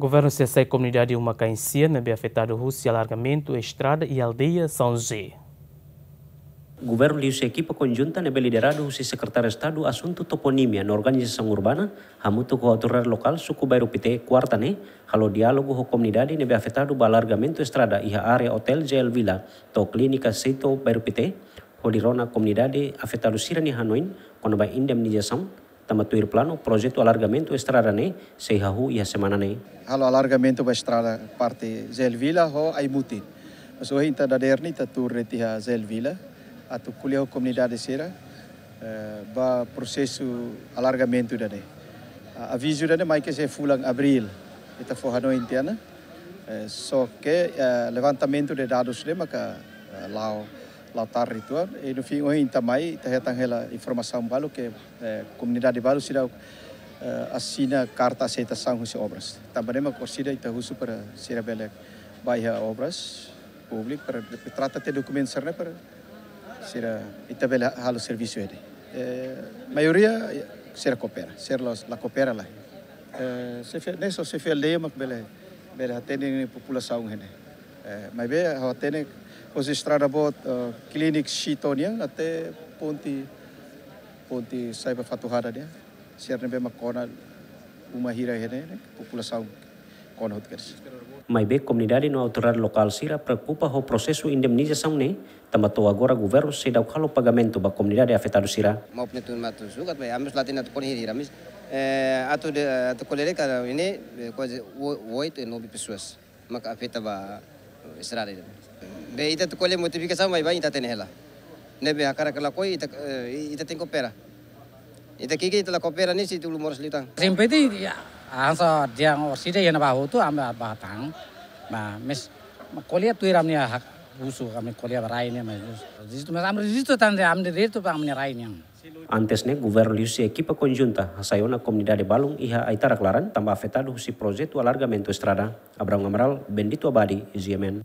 Governo cessei comunidade Umacaensia, na bem afetado Rússia, alargamento, estrada e aldeia São Zé. Governo liu equipa conjunta na liderado o secretário de Estado assunto toponímia na organização urbana, hamuto com a autoridade local suku bairro PT quarta né, halo diálogo com a comunidade bem afetado o alargamento estrada e a área hotel JL Villa, to clínica Seito bairro PT, rodirona comunidade afetado Sirani Hanoin, com a indemnização, tamatuir plano, projeto alargamento estrada ne, seihahu ia semana ne. Halo alargamento ba estrada parte Zelvila ho Aimutin. Mas hoje então da derni tatur tá retiha Zelvila, atu kuliah comunidade sera, eh, ba processo alargamento da ne. Aviso da ne mai que se fulang abril, eta tá forrano interna. Eh, só que eh, levantamento de dados de maca lá latar ritual e no fim hoje também tem aquela informação balu que eh, comunidade balu se eh, dá assina carta aceitação das obras também uma considera ita husu para ser bela baia obras público para trata de documentos né para ita bele halo serviço ele eh, maioria eh, ser coopera ser la coopera lá se fez nessa se fez lema bele bela atende população né mas bem a atende Concentrada about uh, eh, klinik Shito até ponte punti punti saiba fatuhara niya. nem bem ba uma hira hene, população kona hotkers. Mas bem, comunidade no autorar local Sira preocupa o processo de indemnização, né? Tamatou agora governo se dá o calo pagamento para comunidade afetada Sira. Mau penetun matu sugat, mas amus latina tu conhira, mas eh, atu de atu colere cara ini quase oito e nove pessoas, mas afetava israr itu Be ita tu kole ke sama ibu ini tene hela. Ne be akara kala koi ita ita tingko pera. itu kiki itu lah kopera ni si tu lumor selitang. Simpel itu ya ansa dia dia yang bahu tu ambil batang. Ma mes kolia tu iram hak busu kami kolia barain ya mes. Jitu mes amri jitu tanda amri jitu pang menyerain yang. Antes ne, governo e equipa conjunta saiu na comunidade Balung iha a Aitara Claran, também afetado se projeto alargamento estrada. Abraão Amaral, Bendito Abadi, Ziemen.